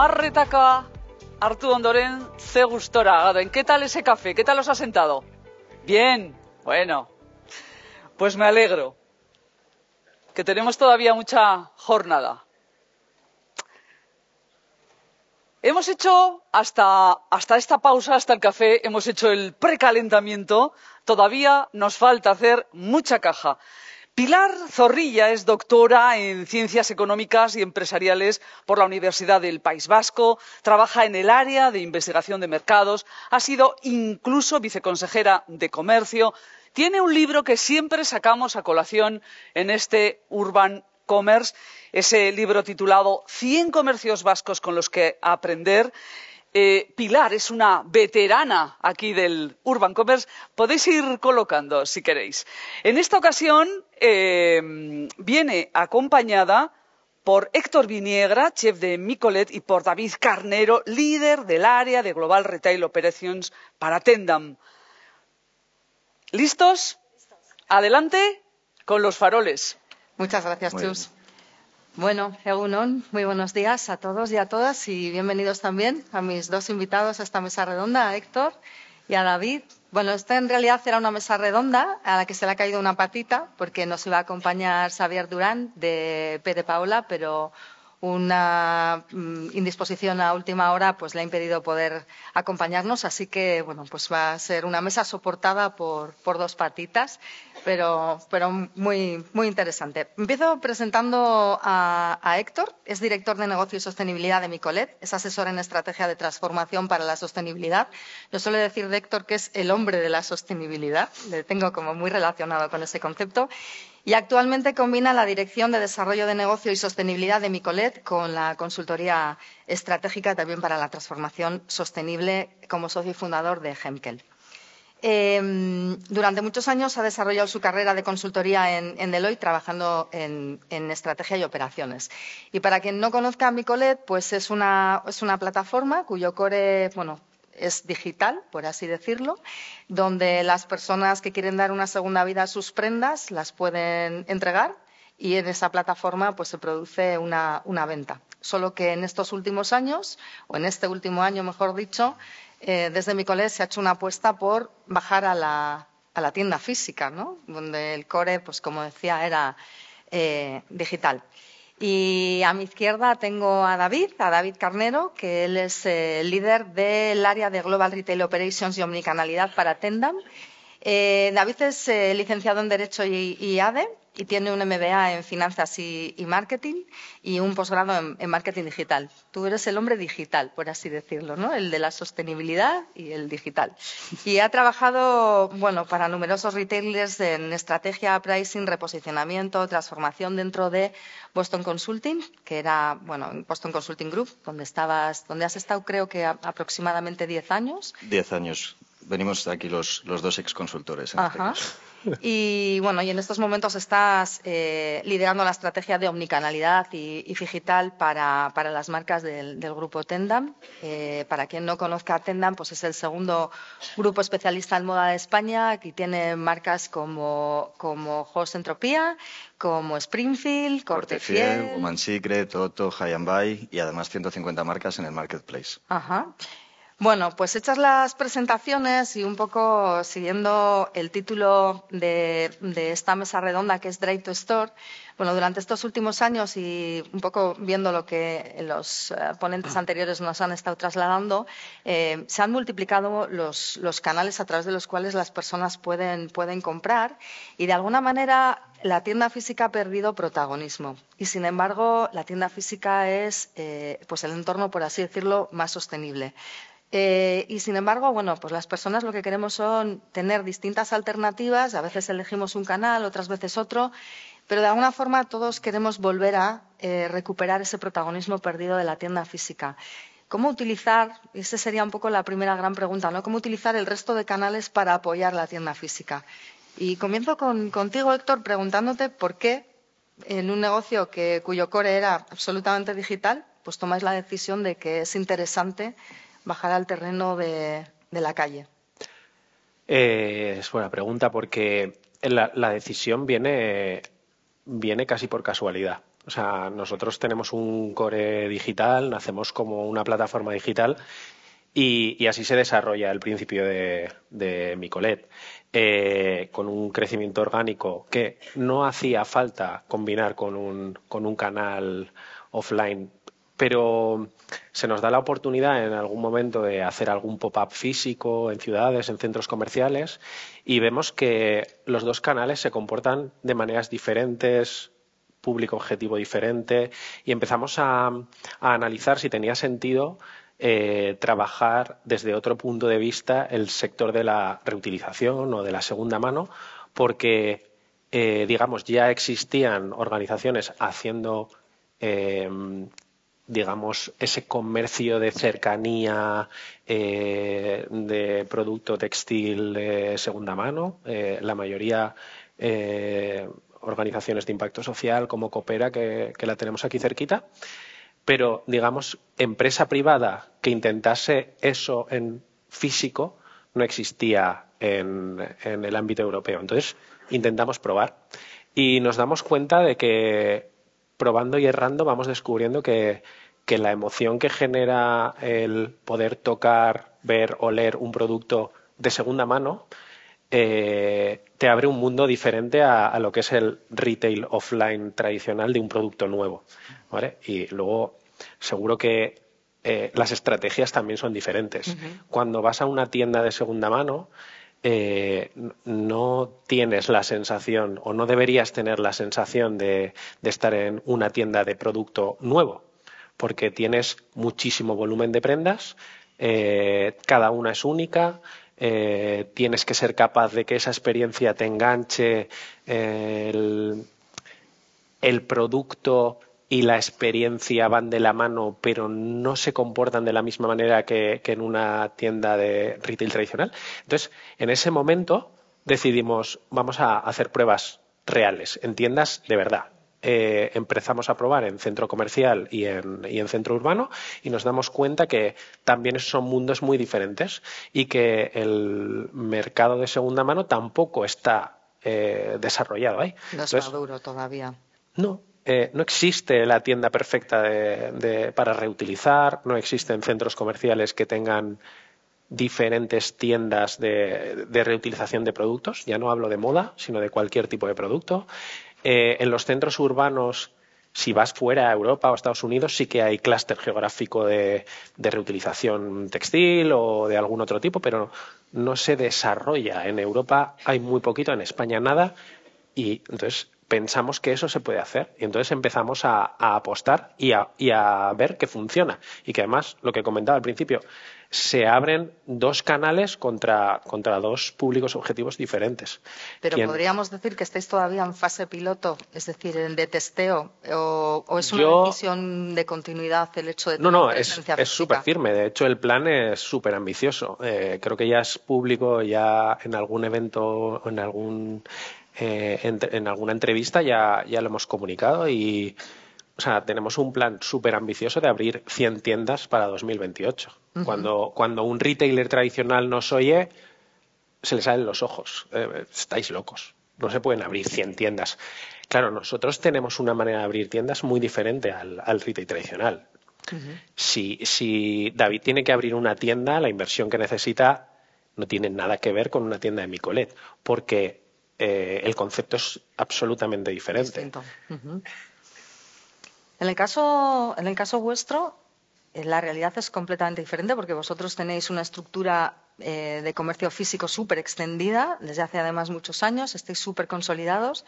Marretaca, Arturo ondoren ze gustora. ¿qué tal ese café? ¿Qué tal os ha sentado? Bien, bueno, pues me alegro que tenemos todavía mucha jornada. Hemos hecho hasta, hasta esta pausa, hasta el café, hemos hecho el precalentamiento. Todavía nos falta hacer mucha caja. Pilar Zorrilla es doctora en Ciencias Económicas y Empresariales por la Universidad del País Vasco, trabaja en el área de investigación de mercados, ha sido incluso viceconsejera de Comercio, tiene un libro que siempre sacamos a colación en este Urban Commerce, ese libro titulado 100 comercios vascos con los que aprender, eh, Pilar es una veterana aquí del Urban Commerce. Podéis ir colocando si queréis. En esta ocasión em, viene acompañada por Héctor Viniegra, chef de Micolet, y por David Carnero, líder del área de Global Retail Operations para Tendam. ¿Listos? Adelante con los faroles. Muchas gracias, Chus. Bueno, Egunon, muy buenos días a todos y a todas y bienvenidos también a mis dos invitados a esta mesa redonda, a Héctor y a David. Bueno, esta en realidad era una mesa redonda a la que se le ha caído una patita porque nos iba a acompañar Xavier Durán de P de Paula, pero una mm, indisposición a última hora pues le ha impedido poder acompañarnos, así que bueno, pues va a ser una mesa soportada por, dos patitas, pero, pero muy, interesante. Empiezo presentando a, Héctor, es director de negocio y sostenibilidad de Micolet, es asesor en estrategia de transformación para la sostenibilidad. Yo suelo decir de Héctor que es el hombre de la sostenibilidad, le tengo como muy relacionado con ese concepto y actualmente combina la Dirección de Desarrollo de Negocio y Sostenibilidad de Micolet con la Consultoría Estratégica también para la Transformación Sostenible como socio y fundador de Hemkel. Em, durante muchos años ha desarrollado su carrera de consultoría en, Deloitte trabajando en, estrategia y operaciones. Y para quien no conozca a Micolet, pues es una, es una plataforma cuyo core, bueno, es digital, por así decirlo, donde las personas que quieren dar una segunda vida a sus prendas las pueden entregar y en esa plataforma pues se produce una, venta. Solo que en estos últimos años, o en este último año mejor dicho, eh, desde mi colegio se ha hecho una apuesta por bajar a la, a la tienda física, ¿no? donde el core, pues como decía, era eh, digital. Y a mi izquierda tengo a David, a David Carnero, que él es el eh, líder del área de Global Retail Operations y Omnicanalidad para Tendam. Eh, David es eh, licenciado en Derecho y, ADE y tiene un MBA en finanzas y, marketing y un posgrado en, marketing digital. Tú eres el hombre digital, por así decirlo, ¿no? El de la sostenibilidad y el digital. Y ha trabajado, bueno, para numerosos retailers en estrategia, pricing, reposicionamiento, transformación dentro de Boston Consulting, que era, bueno, Boston Consulting Group, donde estabas, donde has estado creo que aproximadamente 10 años. 10 años venimos aquí los, dos ex-consultores. Este y bueno, y en estos momentos estás eh, liderando la estrategia de omnicanalidad y, digital para, las marcas del, grupo Tendam. Eh, para quien no conozca Tendam, pues es el segundo grupo especialista en moda de España, que tiene marcas como, como Host Entropía, como Springfield, Cortefiel, Woman Secret, Toto, High y además 150 marcas en el marketplace. Ajá. Bueno, pues hechas las presentaciones y un poco siguiendo el título de, esta mesa redonda que es Drive to Store, bueno, durante estos últimos años y un poco viendo lo que los eh, ponentes anteriores nos han estado trasladando, eh, se han multiplicado los, los, canales a través de los cuales las personas pueden, pueden comprar y de alguna manera la tienda física ha perdido protagonismo y, sin embargo, la tienda física es eh, pues el entorno, por así decirlo, más sostenible. Eh, y sin embargo, bueno, pues las personas lo que queremos son tener distintas alternativas, a veces elegimos un canal, otras veces otro, pero de alguna forma todos queremos volver a eh, recuperar ese protagonismo perdido de la tienda física. ¿Cómo utilizar, esa sería un poco la primera gran pregunta, ¿no? ¿Cómo utilizar el resto de canales para apoyar la tienda física? Y comienzo contigo, Héctor, preguntándote por qué en un negocio cuyo core era absolutamente digital, pues tomáis la decisión de que es interesante bajar al terreno de, la calle. Eh, es buena pregunta porque la, decisión viene, casi por casualidad. O sea, nosotros tenemos un core digital, nacemos como una plataforma digital y, así se desarrolla el principio de, de Micolet. Eh, con un crecimiento orgánico que no hacía falta combinar con un, con un canal offline pero se nos da la oportunidad en algún momento de hacer algún pop-up físico en ciudades, en centros comerciales, y vemos que los dos canales se comportan de maneras diferentes, público objetivo diferente, y empezamos a analizar si tenía sentido eh, trabajar desde otro punto de vista el sector de la reutilización o de la segunda mano, porque, eh, digamos, ya existían organizaciones haciendo, em, digamos, ese comercio de cercanía eh, de producto textil de segunda mano, la mayoría organizaciones de impacto social como Coopera, que la tenemos aquí cerquita pero digamos, empresa privada que intentase eso en físico no existía en, el ámbito europeo. Entonces, intentamos probar y nos damos cuenta de que probando y errando vamos descubriendo que, la emoción que genera el poder tocar, ver, o leer un producto de segunda mano eh, te abre un mundo diferente a, lo que es el retail offline tradicional de un producto nuevo. Y luego seguro que eh, las estrategias también son diferentes. Cuando vas a una tienda de segunda mano, eh, no tienes la sensación o no deberías tener la sensación de, estar en una tienda de producto nuevo, porque tienes muchísimo volumen de prendas, eh, cada una es única. tienes que ser capaz de que esa experiencia te enganche, el producto y la experiencia van de la mano, pero no se comportan de la misma manera que, en una tienda de retail tradicional. Entonces, en ese momento decidimos, vamos a hacer pruebas reales, en tiendas de verdad, eh, empezamos a probar en centro comercial y en, centro urbano y nos damos cuenta que también son mundos muy diferentes y que el mercado de segunda mano tampoco está eh, desarrollado ahí. No es duro todavía. No, eh, no existe la tienda perfecta para reutilizar, no existen centros comerciales que tengan diferentes tiendas de, reutilización de productos. Ya no hablo de moda, sino de cualquier tipo de producto. Eh, en los centros urbanos, si vas fuera a Europa o Estados Unidos, sí que hay clúster geográfico de, reutilización textil o de algún otro tipo, pero no se desarrolla. En Europa hay muy poquito, en España nada. Y entonces pensamos que eso se puede hacer. Y entonces empezamos a, apostar y a, ver que funciona. Y que además, lo que comentaba al principio, se abren dos canales contra, dos públicos objetivos diferentes. Pero podríamos decir que estáis todavía en fase piloto, es decir, en de testeo, o, es una decisión de continuidad el hecho de tener No, no, es súper firme. De hecho, el plan es súper ambicioso. Eh, creo que ya es público, ya en algún evento, o en algún eh, en, alguna entrevista ya, ya lo hemos comunicado y sea, tenemos un plan súper ambicioso de abrir 100 tiendas para 2028. cuando, cuando un retailer tradicional nos oye, se le salen los ojos. Eh, estáis locos. No se pueden abrir 100 tiendas. Claro, nosotros tenemos una manera de abrir tiendas muy diferente al, retail tradicional. si, si David tiene que abrir una tienda, la inversión que necesita no tiene nada que ver con una tienda de Micolet, porque eh, el concepto es absolutamente diferente. en, el caso, en el caso vuestro, eh, la realidad es completamente diferente porque vosotros tenéis una estructura eh, de comercio físico súper extendida desde hace además muchos años, estáis súper consolidados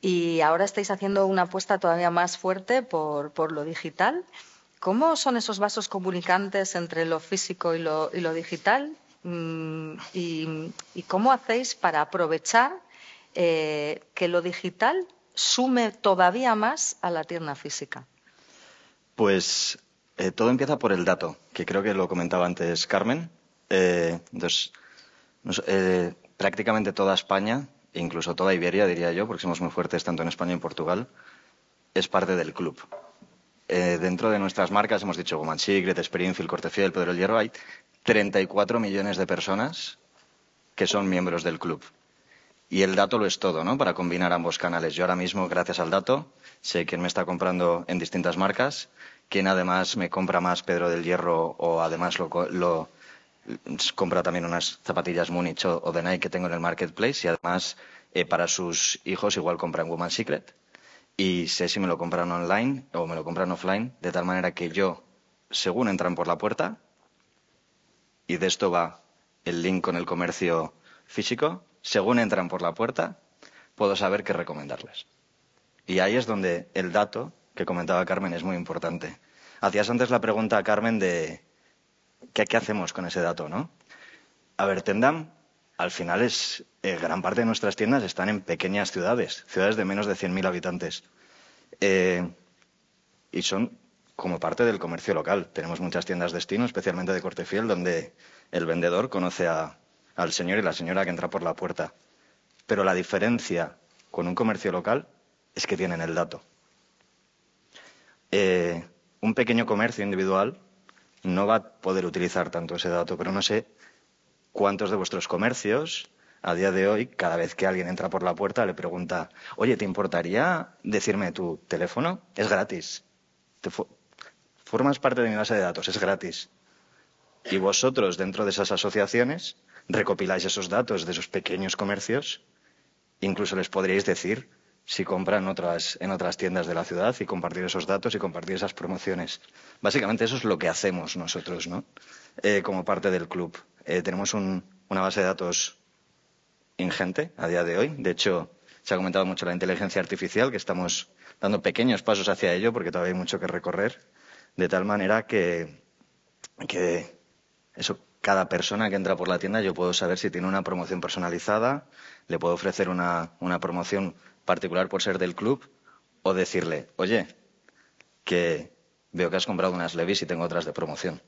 y ahora estáis haciendo una apuesta todavía más fuerte por, lo digital. ¿Cómo son esos vasos comunicantes entre lo físico y lo, y lo digital? Mm, ¿Y cómo hacéis para aprovechar eh, que lo digital sume todavía más a la tierna física? Pues eh, todo empieza por el dato, que creo que lo comentaba antes Carmen. Eh, prácticamente toda España, incluso toda Iberia, diría yo, porque somos muy fuertes tanto en España como en Portugal, es parte del club. dentro de nuestras marcas hemos dicho Woman Secret, Springfield, Cortefiel, Pedro el Hierro, hay 34 millones de personas que son miembros del club y el dato lo es todo, ¿no? Para combinar ambos canales. Yo ahora mismo, gracias al dato, sé quién me está comprando en distintas marcas, quién además me compra más Pedro del Hierro o además lo, compra también unas zapatillas Munich o, de Nike que tengo en el marketplace y además eh, para sus hijos igual compran Woman Secret y sé si me lo compran online o me lo compran offline de tal manera que yo según entran por la puerta y de esto va el link con el comercio físico según entran por la puerta, puedo saber qué recomendarles. Y ahí es donde el dato que comentaba Carmen es muy importante. Hacías antes la pregunta, a Carmen, de qué, hacemos con ese dato, ¿no? A ver, Tendam, al final es eh, gran parte de nuestras tiendas están en pequeñas ciudades, ciudades de menos de 100.000 habitantes. Eh, y son como parte del comercio local. Tenemos muchas tiendas destino, especialmente de corte fiel, donde el vendedor conoce a al señor y la señora que entra por la puerta. Pero la diferencia con un comercio local es que tienen el dato. Eh, un pequeño comercio individual no va a poder utilizar tanto ese dato, pero no sé cuántos de vuestros comercios a día de hoy, cada vez que alguien entra por la puerta, le pregunta, oye, ¿te importaría decirme tu teléfono? Es gratis. formas parte de mi base de datos, es gratis. Y vosotros, dentro de esas asociaciones, recopiláis esos datos de esos pequeños comercios, incluso les podríais decir si compran en otras tiendas de la ciudad y compartir esos datos y compartir esas promociones. Básicamente eso es lo que hacemos nosotros, ¿no? Eh, como parte del club. Eh, tenemos una base de datos ingente a día de hoy. De hecho, se ha comentado mucho la inteligencia artificial, que estamos dando pequeños pasos hacia ello porque todavía hay mucho que recorrer, de tal manera que eso cada persona que entra por la tienda yo puedo saber si tiene una promoción personalizada, le puedo ofrecer una, una promoción particular por ser del club o decirle, oye, que veo que has comprado unas Levis y tengo otras de promoción.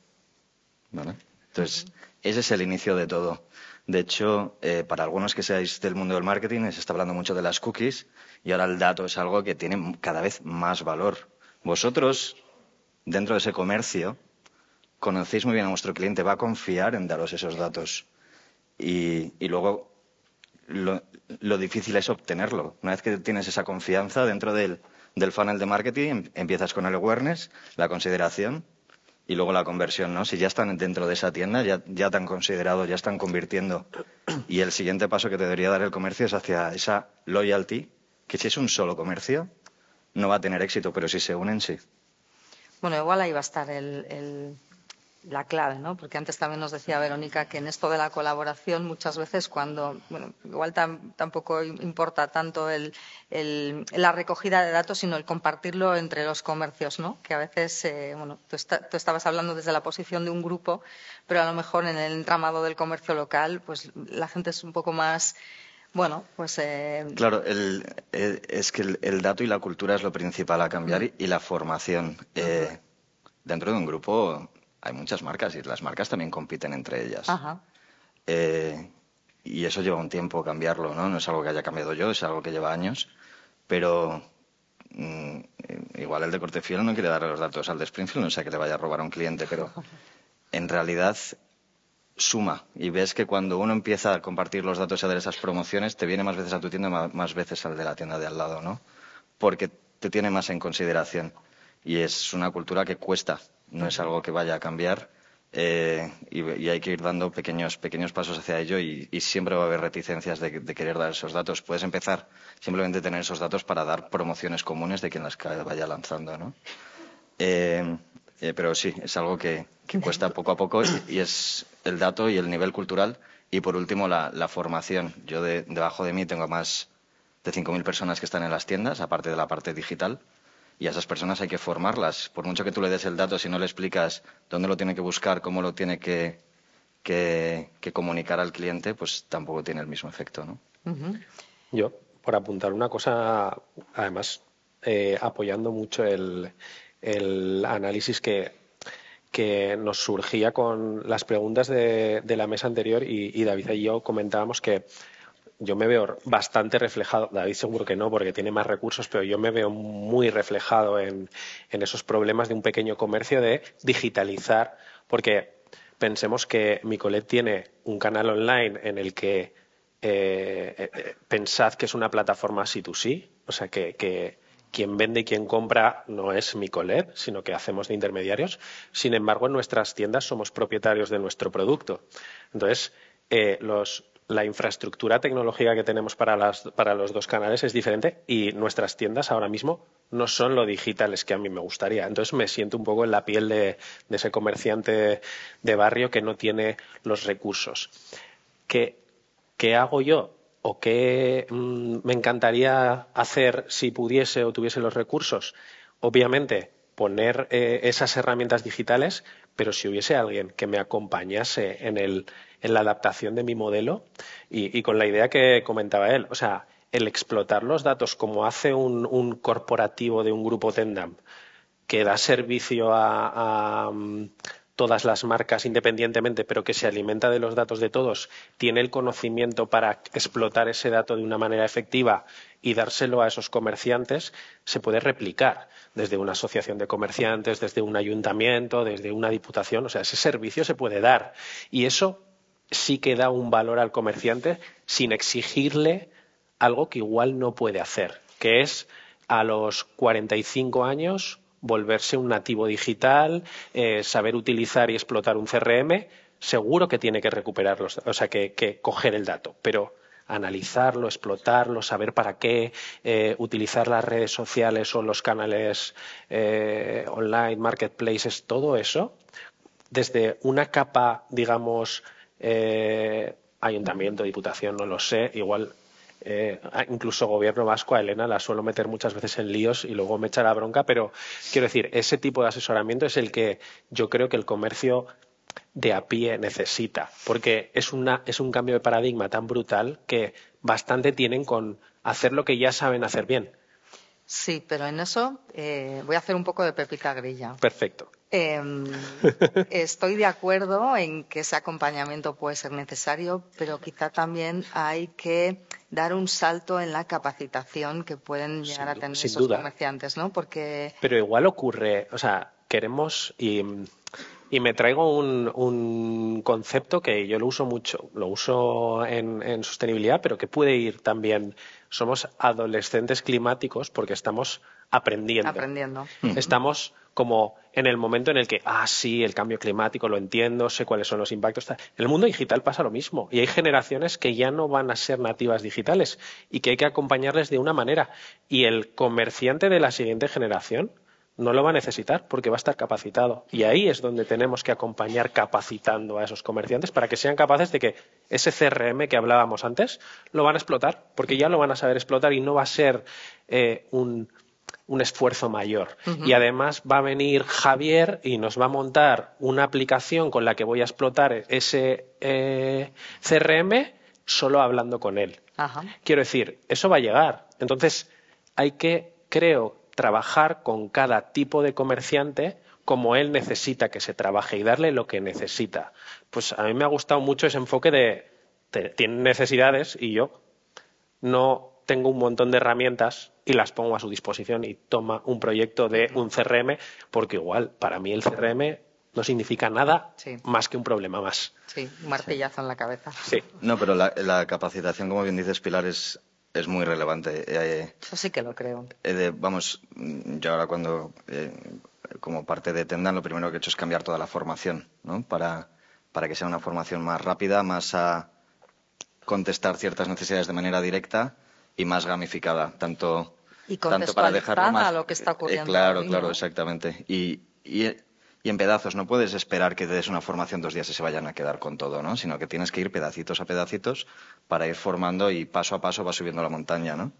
Entonces, ese es el inicio de todo. De hecho, eh, para algunos que seáis del mundo del marketing, se está hablando mucho de las cookies y ahora el dato es algo que tiene cada vez más valor. Vosotros, dentro de ese comercio, conocéis muy bien a vuestro cliente, va a confiar en daros esos datos. Y, luego lo, difícil es obtenerlo. Una vez que tienes esa confianza dentro del, del funnel de marketing, em, empiezas con el awareness, la consideración y luego la conversión, ¿no? Si ya están dentro de esa tienda, ya, ya te han considerado, ya están convirtiendo. Y el siguiente paso que te debería dar el comercio es hacia esa loyalty, que si es un solo comercio, no va a tener éxito, pero si se unen, sí. Bueno, igual ahí va a estar el la clave, ¿no? Porque antes también nos decía Verónica que en esto de la colaboración muchas veces cuando, bueno, igual tampoco importa tanto la recogida de datos, sino el compartirlo entre los comercios, ¿no? Que a veces, eh, bueno, tú, estabas hablando desde la posición de un grupo, pero a lo mejor en el entramado del comercio local, pues la gente es un poco más bueno, pues. Eh, claro, es que el, dato y la cultura es lo principal a cambiar y, la formación. Eh, dentro de un grupo hay muchas marcas y las marcas también compiten entre ellas. Eh, y eso lleva un tiempo cambiarlo, ¿no? No es algo que haya cambiado yo, es algo que lleva años, pero mm, igual el de Corte Fiel no quiere darle los datos al de Springfield, no sé que le vaya a robar a un cliente, pero en realidad suma y ves que cuando uno empieza a compartir los datos y a dar esas promociones, te viene más veces a tu tienda, y más veces al de la tienda de al lado, ¿no? Porque te tiene más en consideración y es una cultura que cuesta no es algo que vaya a cambiar eh, y, hay que ir dando pequeños, pequeños pasos hacia ello y, siempre va a haber reticencias de, querer dar esos datos. Puedes empezar simplemente tener esos datos para dar promociones comunes de quien las vaya lanzando, ¿no? Eh, eh, pero sí, es algo que, cuesta poco a poco y, es el dato y el nivel cultural. Y por último, la, formación. Yo debajo de mí tengo más de 5.000 personas que están en las tiendas, aparte de la parte digital y a esas personas hay que formarlas. Por mucho que tú le des el dato, si no le explicas dónde lo tiene que buscar, cómo lo tiene que, comunicar al cliente, pues tampoco tiene el mismo efecto. ¿no? Yo, por apuntar una cosa, además, eh, apoyando mucho el, análisis que, nos surgía con las preguntas de, la mesa anterior y David y yo comentábamos que yo me veo bastante reflejado, David seguro que no, porque tiene más recursos, pero yo me veo muy reflejado en, esos problemas de un pequeño comercio de digitalizar, porque pensemos que Micolet tiene un canal online en el que eh, eh, eh, pensad que es una plataforma si tú sí, o sea que, quien vende y quien compra no es Micolet, sino que hacemos de intermediarios. Sin embargo, en nuestras tiendas somos propietarios de nuestro producto. Entonces, los, la infraestructura tecnológica que tenemos para, los dos canales es diferente y nuestras tiendas ahora mismo no son lo digitales que a mí me gustaría. Entonces me siento un poco en la piel de, ese comerciante de barrio que no tiene los recursos. ¿Qué, hago yo? ¿O qué mm, me encantaría hacer si pudiese o tuviese los recursos? Obviamente, poner eh, esas herramientas digitales pero si hubiese alguien que me acompañase en, la adaptación de mi modelo y, con la idea que comentaba él, o sea, el explotar los datos como hace un, corporativo de un grupo Tendam que da servicio a, todas las marcas independientemente, pero que se alimenta de los datos de todos, tiene el conocimiento para explotar ese dato de una manera efectiva y dárselo a esos comerciantes, se puede replicar desde una asociación de comerciantes, desde un ayuntamiento, desde una diputación. O sea, ese servicio se puede dar. Y eso sí que da un valor al comerciante sin exigirle algo que igual no puede hacer, que es a los 45 años volverse un nativo digital, eh, saber utilizar y explotar un CRM, seguro que tiene que recuperar o sea, que, coger el dato, pero analizarlo, explotarlo, saber para qué, eh, utilizar las redes sociales o los canales eh, online, marketplaces, todo eso, desde una capa, digamos, eh, ayuntamiento, diputación, no lo sé, igual eh, incluso gobierno vasco a Elena la suelo meter muchas veces en líos y luego me echa la bronca, pero quiero decir, ese tipo de asesoramiento es el que yo creo que el comercio de a pie necesita, porque es, un cambio de paradigma tan brutal que bastante tienen con hacer lo que ya saben hacer bien. Sí, pero en eso eh, voy a hacer un poco de pepita grilla. Perfecto. Em, estoy de acuerdo en que ese acompañamiento puede ser necesario, pero quizá también hay que dar un salto en la capacitación que pueden llegar a tener esos comerciantes, ¿no? Porque... Pero igual ocurre, o sea, queremos y, y me traigo un, un, concepto que yo lo uso mucho, lo uso en, en sostenibilidad, pero que puede ir también somos adolescentes climáticos porque estamos aprendiendo. Aprendiendo. Mm. Estamos como en el momento en el que, ah, sí, el cambio climático lo entiendo, sé cuáles son los impactos. En el mundo digital pasa lo mismo y hay generaciones que ya no van a ser nativas digitales y que hay que acompañarles de una manera. Y el comerciante de la siguiente generación no lo va a necesitar porque va a estar capacitado. Y ahí es donde tenemos que acompañar capacitando a esos comerciantes para que sean capaces de que ese CRM que hablábamos antes lo van a explotar, porque ya lo van a saber explotar y no va a ser eh, un, esfuerzo mayor. Y además va a venir Javier y nos va a montar una aplicación con la que voy a explotar ese eh, CRM solo hablando con él. Quiero decir, eso va a llegar. Entonces, hay que, creo, trabajar con cada tipo de comerciante como él necesita que se trabaje y darle lo que necesita. Pues a mí me ha gustado mucho ese enfoque de, tiene tienen necesidades y yo no tengo un montón de herramientas y las pongo a su disposición y toma un proyecto de un CRM, porque igual para mí el CRM no significa nada más que un problema más. Sí, un martillazo en la cabeza. Sí. No, pero la, la, capacitación, como bien dices, Pilar, es es muy relevante. Eh, eh, yo sí que lo creo. Eh, vamos, yo ahora cuando, como parte de Tendan, lo primero que he hecho es cambiar toda la formación, ¿no? Para, para que sea una formación más rápida, más a contestar ciertas necesidades de manera directa y más gamificada, tanto, tanto para dejar más... a lo que está ocurriendo. claro, claro, exactamente. y y en pedazos. No puedes esperar que te des una formación dos días y se vayan a quedar con todo, ¿no? Sino que tienes que ir pedacitos a pedacitos para ir formando y paso a paso va subiendo la montaña, ¿no?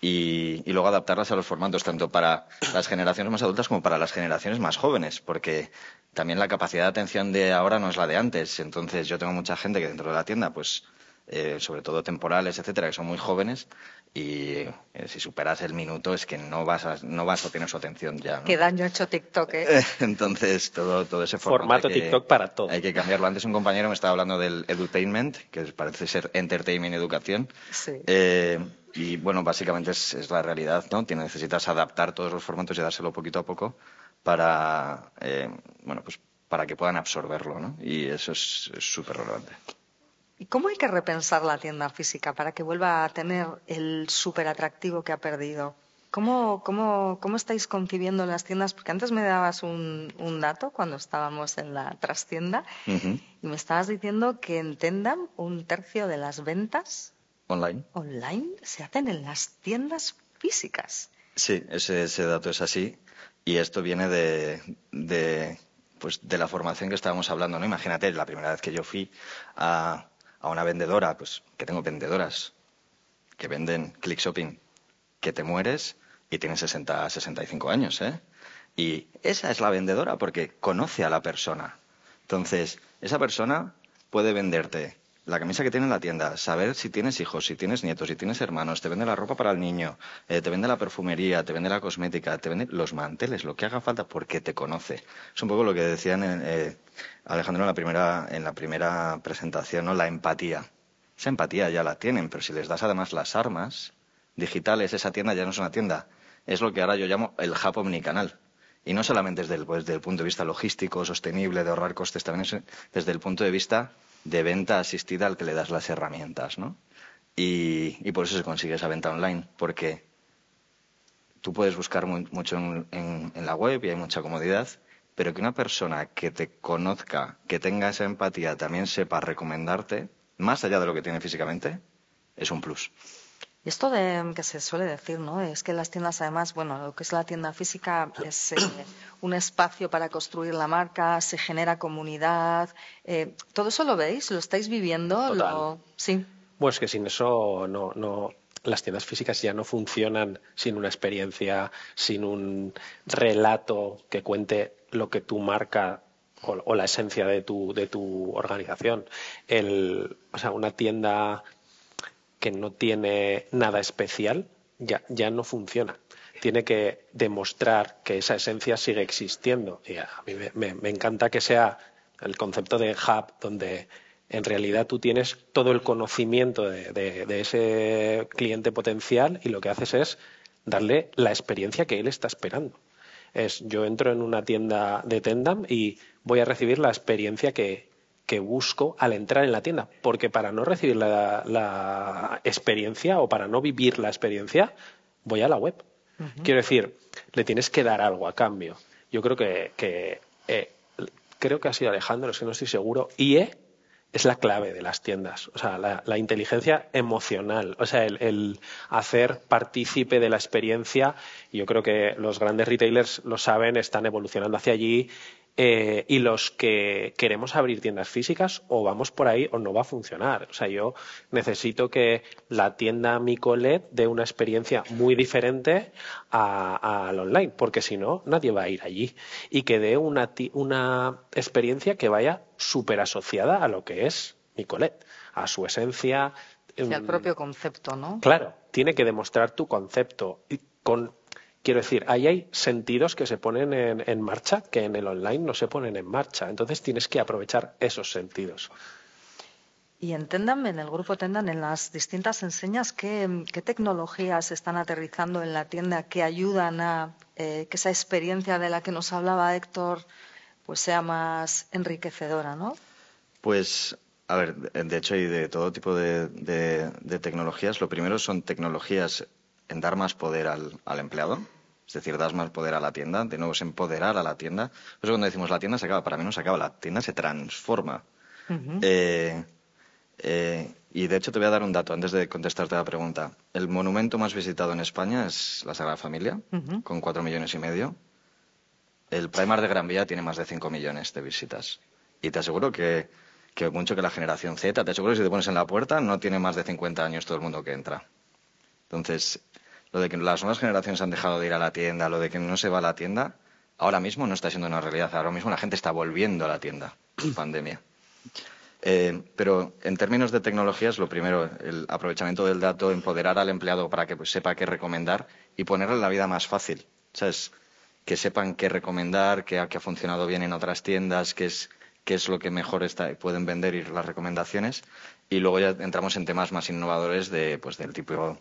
Y, luego adaptarlas a los formatos, tanto para las generaciones más adultas como para las generaciones más jóvenes, porque también la capacidad de atención de ahora no es la de antes. Entonces, yo tengo mucha gente que dentro de la tienda, pues, eh, sobre todo temporales, etcétera, que son muy jóvenes y eh, si superas el minuto es que no vas a, no vas su atención ya. Qué daño ha hecho TikTok, ¿eh? Entonces, todo, todo ese formato, formato TikTok para todo. Hay que cambiarlo. Antes un compañero me estaba hablando del edutainment, que parece ser entertainment educación. Sí. Eh, y bueno, básicamente es, la realidad, ¿no? Tienes, necesitas adaptar todos los formatos y dárselo poquito a poco para, eh, pues para que puedan absorberlo, ¿no? Y eso es súper relevante cómo hay que repensar la tienda física para que vuelva a tener el súper atractivo que ha perdido? ¿Cómo, ¿Cómo, cómo, estáis concibiendo las tiendas? Porque antes me dabas un, un dato cuando estábamos en la trastienda y me estabas diciendo que en Tendam un tercio de las ventas online, online se hacen en las tiendas físicas. Sí, ese, ese dato es así y esto viene de, de, pues, de la formación que estábamos hablando. ¿no? Imagínate, la primera vez que yo fui a a una vendedora, pues que tengo vendedoras que venden click shopping, que te mueres y tienen 60, 65 años, ¿eh? Y esa es la vendedora porque conoce a la persona. Entonces, esa persona puede venderte la camisa que tiene en la tienda, saber si tienes hijos, si tienes nietos, si tienes hermanos, te vende la ropa para el niño, eh, te vende la perfumería, te vende la cosmética, te vende los manteles, lo que haga falta porque te conoce. Es un poco lo que decían eh, Alejandro en la primera, en la primera presentación, ¿no? la empatía. Esa empatía ya la tienen, pero si les das además las armas digitales, esa tienda ya no es una tienda. Es lo que ahora yo llamo el hub omnicanal. Y no solamente desde el, desde el punto de vista logístico, sostenible, de ahorrar costes, también desde el punto de vista de venta asistida al que le das las herramientas, ¿no? Y, por eso se consigue esa venta online, porque tú puedes buscar mucho en la web y hay mucha comodidad, pero que una persona que te conozca, que tenga esa empatía, también sepa recomendarte, más allá de lo que tiene físicamente, es un plus. Y esto de, que se suele decir, ¿no? Es que las tiendas, además, bueno, lo que es la tienda física es eh, un espacio para construir la marca, se genera comunidad. Eh, ¿Todo eso lo veis? ¿Lo estáis viviendo? Total. Sí. Pues que sin eso no, las tiendas físicas ya no funcionan sin una experiencia, sin un relato que cuente lo que tu marca o, la esencia de tu, de tu organización. El, o sea, una tienda que no tiene nada especial, ya, no funciona. Tiene que demostrar que esa esencia sigue existiendo. Y a mí me, encanta que sea el concepto de hub, donde en realidad tú tienes todo el conocimiento de, de, ese cliente potencial y lo que haces es darle la experiencia que él está esperando. Es, yo entro en una tienda de Tendam y voy a recibir la experiencia que que busco al entrar en la tienda, porque para no recibir la, experiencia o para no vivir la experiencia, voy a la web. Quiero decir, le tienes que dar algo a cambio. Yo creo que, eh, creo que ha sido Alejandro, es que no estoy seguro, IE es la clave de las tiendas, o sea, la, inteligencia emocional, o sea, el, el, hacer partícipe de la experiencia. Yo creo que los grandes retailers lo saben, están evolucionando hacia allí eh, y los que queremos abrir tiendas físicas o vamos por ahí o no va a funcionar. O sea, yo necesito que la tienda Micolet dé una experiencia muy diferente al online, porque si no, nadie va a ir allí. Y que dé una, una experiencia que vaya súper asociada a lo que es Micolet, a su esencia. Y al mm, propio concepto, ¿no? Claro, tiene que demostrar tu concepto. con Quiero decir, ahí hay sentidos que se ponen en, marcha que en el online no se ponen en marcha. Entonces tienes que aprovechar esos sentidos. Y enténdanme, en el grupo Tendan, en las distintas enseñas, qué, tecnologías están aterrizando en la tienda que ayudan a eh, que esa experiencia de la que nos hablaba Héctor pues sea más enriquecedora, ¿no? Pues a ver, de hecho hay de todo tipo de, tecnologías. Lo primero son tecnologías en dar más poder al, empleado. Es decir, das más poder a la tienda, de nuevo es empoderar a la tienda. Por eso cuando decimos la tienda se acaba, para mí no se acaba, la tienda se transforma. Eh, eh, y de hecho te voy a dar un dato antes de contestarte la pregunta. El monumento más visitado en España es la Sagrada Familia, con cuatro millones y medio. El Primar de Gran Vía tiene más de cinco millones de visitas. Y te aseguro que, que mucho que la generación Z, te aseguro que si te pones en la puerta no tiene más de 50 años todo el mundo que entra. Entonces, lo de que las nuevas generaciones han dejado de ir a la tienda, lo de que no se va a la tienda, ahora mismo no está siendo una realidad. Ahora mismo la gente está volviendo a la tienda, pandemia. Eh, pero en términos de tecnologías, lo primero, el aprovechamiento del dato, empoderar al empleado para que pues, sepa qué recomendar y ponerle la vida más fácil. O sea, es Que sepan qué recomendar, qué, ha funcionado bien en otras tiendas, qué es, lo que mejor pueden vender y las recomendaciones. Y luego ya entramos en temas más innovadores de, pues, del tipo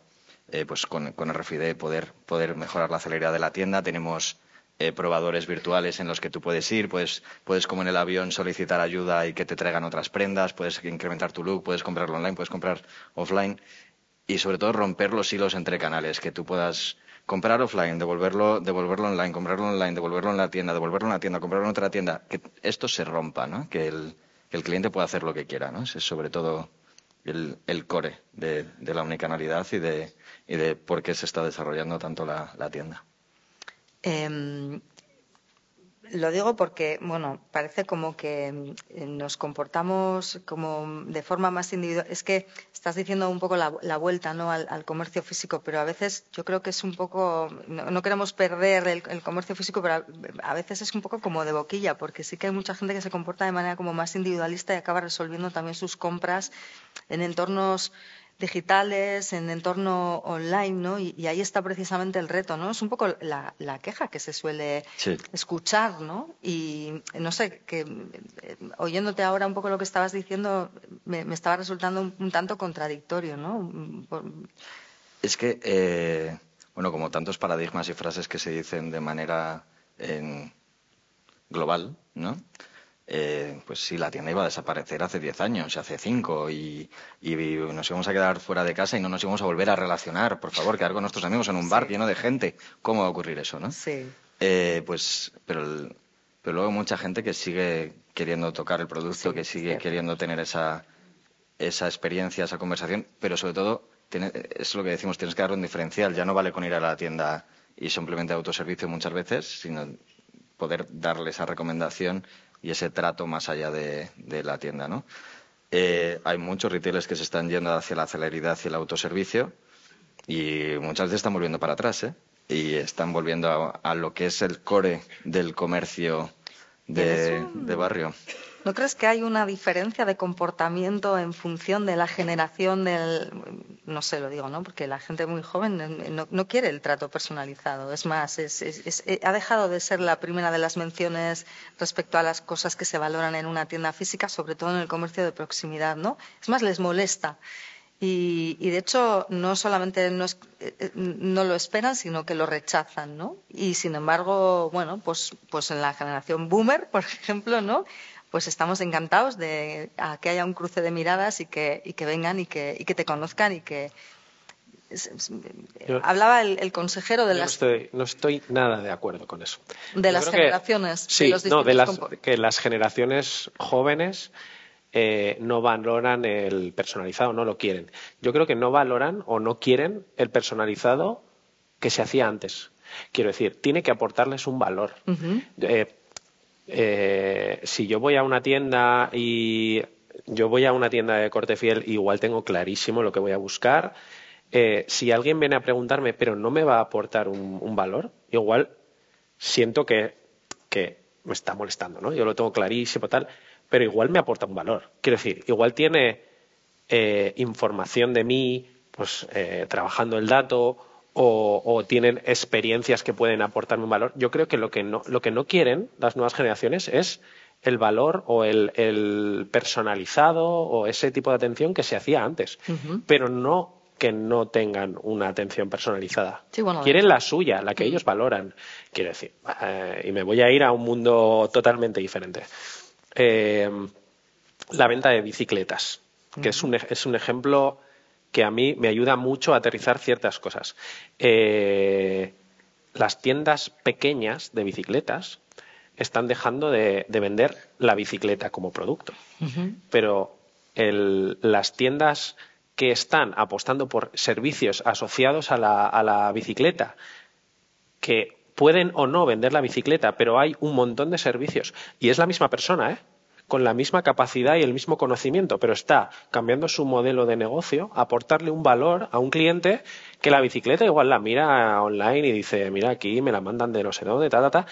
eh, pues con, con, RFID poder, poder mejorar la celeridad de la tienda. Tenemos eh, probadores virtuales en los que tú puedes ir, puedes, puedes como en el avión solicitar ayuda y que te traigan otras prendas, puedes incrementar tu look, puedes comprarlo online, puedes comprar offline y sobre todo romper los hilos entre canales, que tú puedas comprar offline, devolverlo, devolverlo online, comprarlo online, devolverlo en la tienda, devolverlo en la tienda, comprarlo en otra tienda, que esto se rompa, ¿no? que, el, cliente pueda hacer lo que quiera, ¿no? es sobre todo el, core de, la unicanalidad y de, y de por qué se está desarrollando tanto la, tienda. Em, lo digo porque, bueno, parece como que mm, nos comportamos como de forma más individual. Es que estás diciendo un poco la, vuelta ¿no? Al, comercio físico, pero a veces yo creo que es un poco, no, queremos perder el, comercio físico, pero a, a, veces es un poco como de boquilla, porque sí que hay mucha gente que se comporta de manera como más individualista y acaba resolviendo también sus compras en entornos digitales, en entorno online, ¿no? Y, ahí está precisamente el reto, ¿no? Es un poco la, queja que se suele escuchar, ¿no? Y no sé, que eh, oyéndote ahora un poco lo que estabas diciendo, me, estaba resultando un, tanto contradictorio, ¿no? Es que, eh, bueno, como tantos paradigmas y frases que se dicen de manera global, ¿no? Eh, pues sí, la tienda iba a desaparecer hace 10 años, hace 5, y, nos íbamos a quedar fuera de casa y no nos íbamos a volver a relacionar, por favor, quedar con nuestros amigos en un bar lleno de gente. ¿Cómo va a ocurrir eso, no? Sí. Eh, pues, pero, el, pero luego mucha gente que sigue queriendo tocar el producto, que sigue queriendo tener esa, esa experiencia, esa conversación, pero sobre todo, es lo que decimos, tienes que dar un diferencial, ya no vale con ir a la tienda y simplemente autoservicio muchas veces, sino poder darle esa recomendación y ese trato más allá de, la tienda. ¿no? Eh, hay muchos retailers que se están yendo hacia la celeridad y el autoservicio y muchas veces están volviendo para atrás ¿eh? y están volviendo a, lo que es el core del comercio de barrio. ¿No crees que hay una diferencia de comportamiento en función de la generación del, no sé, lo digo, ¿no? Porque la gente muy joven no, quiere el trato personalizado. Es más, eh, ha dejado de ser la primera de las menciones respecto a las cosas que se valoran en una tienda física, sobre todo en el comercio de proximidad, ¿no? Es más, les molesta. Y, de hecho, no solamente eh, eh, no, lo esperan, sino que lo rechazan, ¿no? Y sin embargo, bueno, pues, pues en la generación boomer, por ejemplo, ¿no? pues estamos encantados de que haya un cruce de miradas y que, vengan y que, te conozcan y que hablaba el, consejero de las. No estoy, nada de acuerdo con eso. De las generaciones. sí, no, que las generaciones jóvenes eh, no valoran el personalizado, no lo quieren. Yo creo que no valoran o no quieren el personalizado que se hacía antes. Quiero decir, tiene que aportarles un valor. Eh, si yo voy a una tienda y yo voy a una tienda de corte fiel, igual tengo clarísimo lo que voy a buscar. Eh, si alguien viene a preguntarme, pero no me va a aportar un, valor, igual siento que, me está molestando, ¿no? Yo lo tengo clarísimo, tal, pero igual me aporta un valor. Quiero decir, igual tiene eh, información de mí, pues trabajando el dato o, tienen experiencias que pueden aportar un valor. Yo creo que lo que no, quieren las nuevas generaciones es el valor o el, personalizado o ese tipo de atención que se hacía antes, pero no que no tengan una atención personalizada. quieren la suya, la que ellos valoran. Quiero decir, eh, y me voy a ir a un mundo totalmente diferente. Eh, la venta de bicicletas, que es, un, es un ejemplo que a mí me ayuda mucho a aterrizar ciertas cosas. Eh, las tiendas pequeñas de bicicletas están dejando de, vender la bicicleta como producto, pero las tiendas que están apostando por servicios asociados a la, a la bicicleta, que pueden o no vender la bicicleta, pero hay un montón de servicios. Y es la misma persona, ¿eh? con la misma capacidad y el mismo conocimiento, pero está cambiando su modelo de negocio, aportarle un valor a un cliente que la bicicleta igual la mira online y dice, mira aquí, me la mandan de no sé dónde, ta, ta, ta,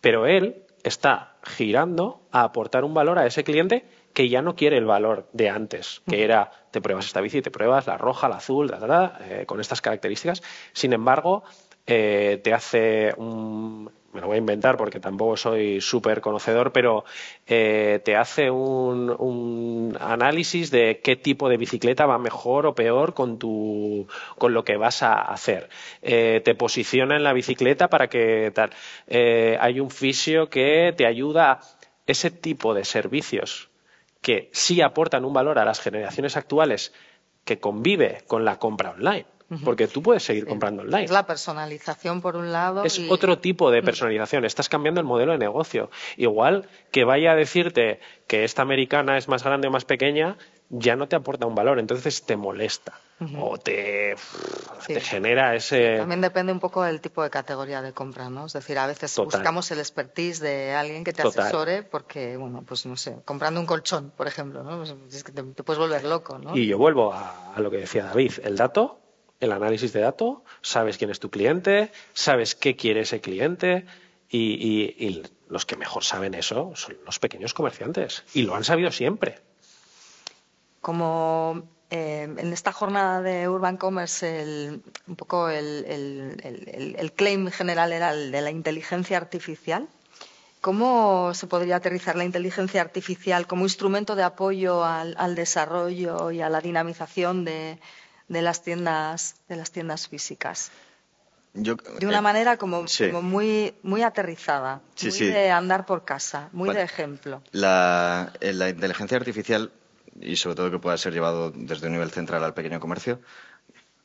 pero él está girando a aportar un valor a ese cliente que ya no quiere el valor de antes, que era te pruebas esta bici, te pruebas la roja, la azul, ta, ta, ta, eh, con estas características. Sin embargo, eh, te hace un me lo voy a inventar porque tampoco soy súper conocedor, pero eh, te hace un, análisis de qué tipo de bicicleta va mejor o peor con, tu, con lo que vas a hacer. Eh, te posiciona en la bicicleta para que tal. Eh, hay un fisio que te ayuda a ese tipo de servicios que sí aportan un valor a las generaciones actuales que convive con la compra online porque tú puedes seguir comprando online. Es la personalización por un lado. Es otro tipo de mm. personalización, estás cambiando el modelo de negocio. Igual que vaya a decirte que esta americana es más grande o más pequeña, ya no te aporta un valor, entonces te molesta o te, genera ese... También depende un poco del tipo de categoría de compra, ¿no? Es decir, a veces buscamos el expertise de alguien que te asesore porque, bueno, pues no sé, comprando un colchón, por ejemplo, ¿no? te, puedes volver loco, ¿no? Y yo vuelvo a lo que decía David, el dato el análisis de datos, sabes quién es tu cliente, sabes qué quiere ese cliente y, los que mejor saben eso son los pequeños comerciantes y lo han sabido siempre. Como eh, en esta jornada de Urban Commerce, el, un poco el, claim general era el de la inteligencia artificial. ¿Cómo se podría aterrizar la inteligencia artificial como instrumento de apoyo al desarrollo y a la dinamización de, de las tiendas, de las tiendas físicas. de una eh, manera como, muy, muy aterrizada, muy de andar por casa, muy de ejemplo. Eh, la, inteligencia artificial, y sobre todo que pueda ser llevado desde un nivel central al pequeño comercio,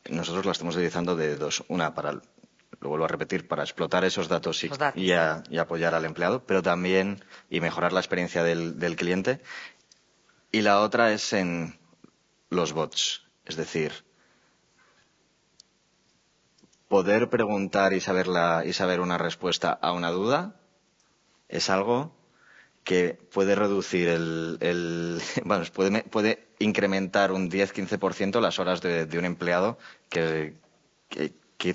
nosotros la estamos utilizando de dos. Una, para, lo vuelvo a repetir, para explotar esos datos, y, apoyar al empleado, pero también y mejorar la experiencia del cliente. Y la otra es en los bots, es decir, poder preguntar y saber, y saber una respuesta a una duda es algo que puede reducir el, bueno, puede, incrementar un 10-15% las horas de, un empleado que,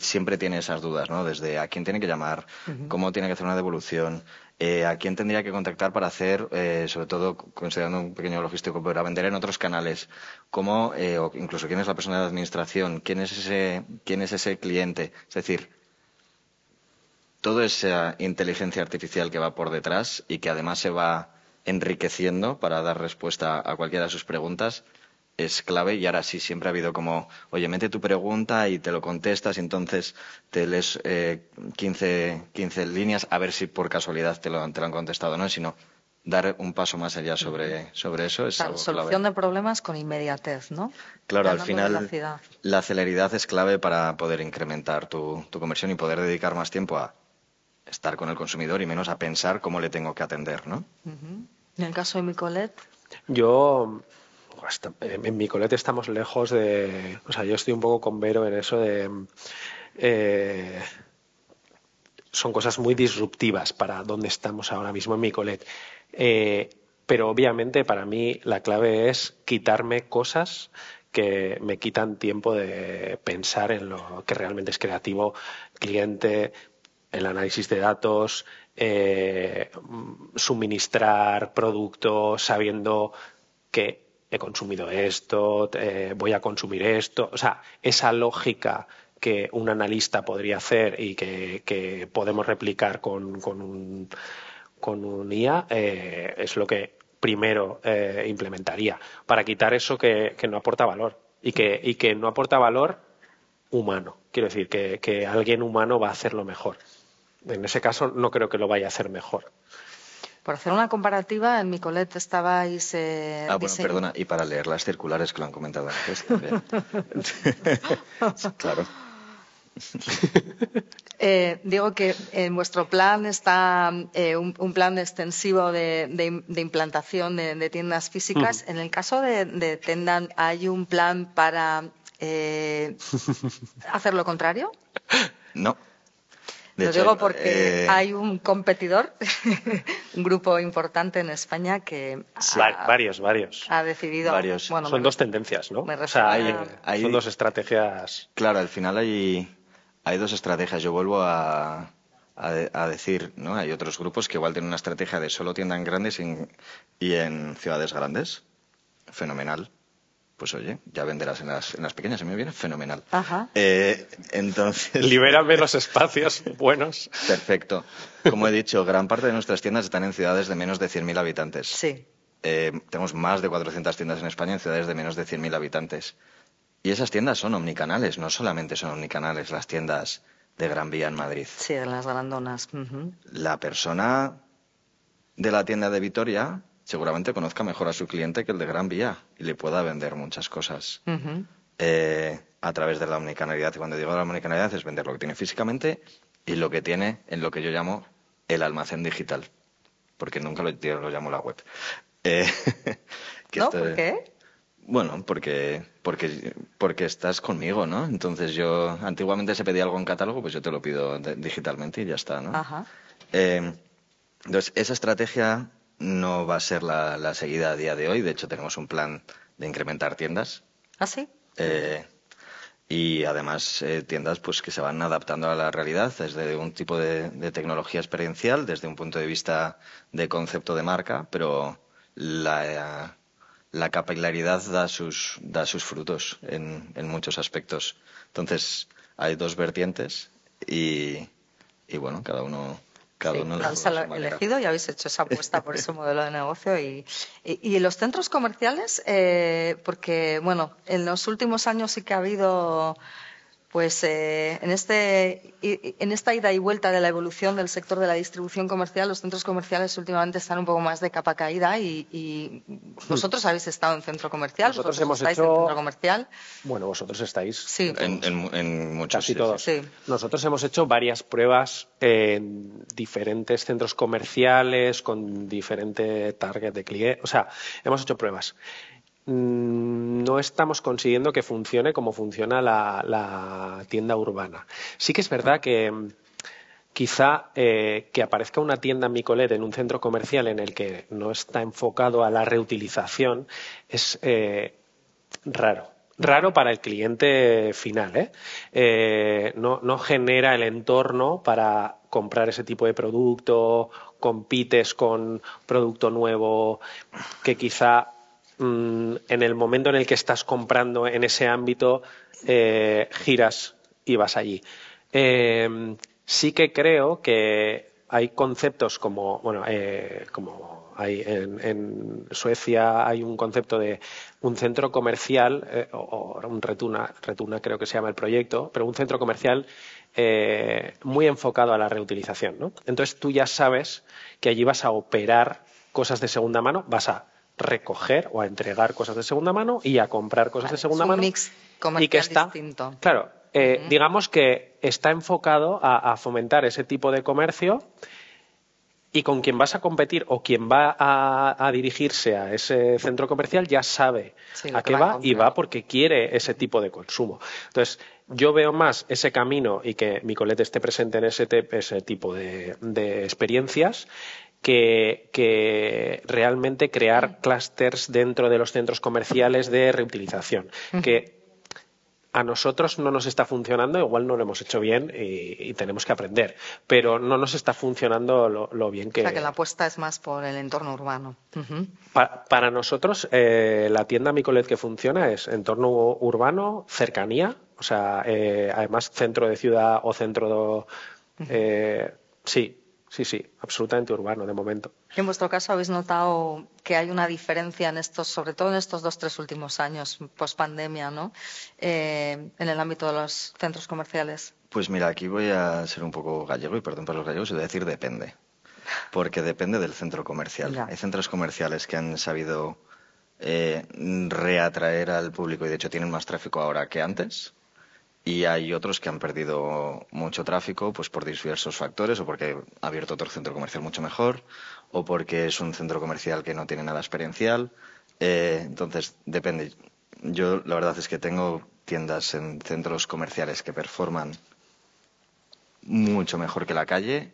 siempre tiene esas dudas, ¿no? Desde a quién tiene que llamar, cómo tiene que hacer una devolución, eh, ¿a quién tendría que contactar para hacer, eh, sobre todo considerando un pequeño logístico, para vender en otros canales? ¿Cómo, eh, o incluso quién es la persona de administración? ¿Quién es ese, quién es ese cliente? Es decir, toda esa inteligencia artificial que va por detrás y que además se va enriqueciendo para dar respuesta a cualquiera de sus preguntas, es clave y ahora sí siempre ha habido como, oye, mete tu pregunta y te lo contestas y entonces te lees 15, eh, líneas a ver si por casualidad te lo, te lo han contestado, ¿no? Sino dar un paso más allá sobre, sobre eso es solución de problemas con inmediatez, ¿no? Claro, al final la celeridad es clave para poder incrementar tu, tu conversión y poder dedicar más tiempo a estar con el consumidor y menos a pensar cómo le tengo que atender, ¿no? En el caso de Micolet. Yo en mi colete estamos lejos de. O sea, yo estoy un poco con Vero en eso de. Eh, son cosas muy disruptivas para donde estamos ahora mismo en mi colete eh, pero obviamente para mí la clave es quitarme cosas que me quitan tiempo de pensar en lo que realmente es creativo, cliente, el análisis de datos, eh, suministrar productos sabiendo que he consumido esto, eh, voy a consumir esto. O sea, esa lógica que un analista podría hacer y que, podemos replicar con, con, un, IA eh, es lo que primero eh, implementaría para quitar eso que, no aporta valor y que, no aporta valor humano. Quiero decir que alguien humano va a hacerlo mejor. En ese caso no creo que lo vaya a hacer mejor. Por hacer una comparativa, en mi colette estabais. Eh, ah, bueno, perdona, y para leer las circulares que lo han comentado antes claro. Eh, digo que en vuestro plan está eh, un, plan extensivo de, implantación de, tiendas físicas. En el caso de, Tendan, ¿hay un plan para eh, hacer lo contrario? No. Lo digo porque eh, hay un competidor, un grupo importante en España que. ha, varios, varios. Ha decidido. son dos tendencias, ¿no? hay, hay, son dos estrategias. Claro, al final hay, dos estrategias. Yo vuelvo a, decir, ¿no? Hay otros grupos que igual tienen una estrategia de solo tiendas grandes y en ciudades grandes. Fenomenal pues oye, ya venderás en las, en las pequeñas, a mí me viene fenomenal. Ajá. Eh, entonces... Libérame los espacios buenos. Perfecto. Como he dicho, gran parte de nuestras tiendas están en ciudades de menos de 100.000 habitantes. Sí. Eh, tenemos más de 400 tiendas en España en ciudades de menos de 100.000 habitantes. Y esas tiendas son omnicanales, no solamente son omnicanales las tiendas de Gran Vía en Madrid. Sí, de las grandonas. La persona de la tienda de Vitoria seguramente conozca mejor a su cliente que el de Gran Vía y le pueda vender muchas cosas. Eh, a través de la omnicanalidad. Y cuando digo la omnicanalidad es vender lo que tiene físicamente y lo que tiene en lo que yo llamo el almacén digital. Porque nunca lo, lo llamo la web. Eh, no, ¿por qué? Bueno, porque, porque, porque estás conmigo, ¿no? Entonces yo, antiguamente se pedía algo en catálogo, pues yo te lo pido digitalmente y ya está, ¿no? Ajá. Eh, entonces, esa estrategia no va a ser la, seguida a día de hoy. De hecho, tenemos un plan de incrementar tiendas. ¿Ah, sí? Eh, y además eh, tiendas pues que se van adaptando a la realidad desde un tipo de, tecnología experiencial, desde un punto de vista de concepto de marca, pero la, capilaridad da sus, frutos en, muchos aspectos. Entonces, hay dos vertientes y bueno, cada uno elegido y habéis hecho esa apuesta por ese modelo de negocio. Y, y, los centros comerciales, eh, porque, bueno, en los últimos años sí que ha habido pues eh, en, este, en, esta ida y vuelta de la evolución del sector de la distribución comercial, los centros comerciales últimamente están un poco más de capa caída y, y hmm. vosotros habéis estado en centro comercial, vosotros estáis en centro comercial. Bueno, vosotros estáis en, en, en muchos Casi Nosotros hemos hecho varias pruebas en diferentes centros comerciales con diferente target de cliente. O sea, hemos hecho pruebas. Mm, no estamos consiguiendo que funcione como funciona la, tienda urbana. Sí que es verdad que mm, quizá eh, que aparezca una tienda Micolet en un centro comercial en el que no está enfocado a la reutilización es eh, raro. Raro para el cliente final. ¿eh? No, no genera el entorno para comprar ese tipo de producto, compites con producto nuevo que quizá Mm, en el momento en el que estás comprando en ese ámbito, eh, giras y vas allí. Eh, sí que creo que hay conceptos como, bueno, eh, como hay en, Suecia hay un concepto de un centro comercial, o, un retuna, retuna creo que se llama el proyecto, pero un centro comercial muy enfocado a la reutilización. Entonces tú ya sabes que allí vas a operar cosas de segunda mano, vas a recoger o a entregar cosas de segunda mano y a comprar cosas de segunda es un mano. Mix y que está, distinto. claro, eh, digamos que está enfocado a, fomentar ese tipo de comercio y con quien vas a competir o quien va a, dirigirse a ese centro comercial ya sabe a qué va, y va porque quiere ese tipo de consumo. Entonces, yo veo más ese camino y que mi colete esté presente en ese, tipo de experiencias que, realmente crear clústeres dentro de los centros comerciales de reutilización, que a nosotros no nos está funcionando, igual no lo hemos hecho bien y, tenemos que aprender, pero no nos está funcionando lo, bien que. O sea, que la apuesta es más por el entorno urbano. para nosotros, eh, la tienda Micolet que funciona es entorno urbano, cercanía, o sea, eh, además centro de ciudad o centro. De, eh, sí, Sí, sí, absolutamente urbano de momento. En vuestro caso habéis notado que hay una diferencia en estos, sobre todo en estos dos tres últimos años post pandemia, ¿no? Eh, en el ámbito de los centros comerciales. Pues mira, aquí voy a ser un poco gallego y perdón por los gallegos, y voy a decir depende, porque depende del centro comercial. Hay centros comerciales que han sabido eh, reatraer al público y de hecho tienen más tráfico ahora que antes y hay otros que han perdido mucho tráfico pues por diversos factores o porque ha abierto otro centro comercial mucho mejor o porque es un centro comercial que no tiene nada experiencial eh, entonces depende yo la verdad es que tengo tiendas en centros comerciales que performan mucho mejor que la calle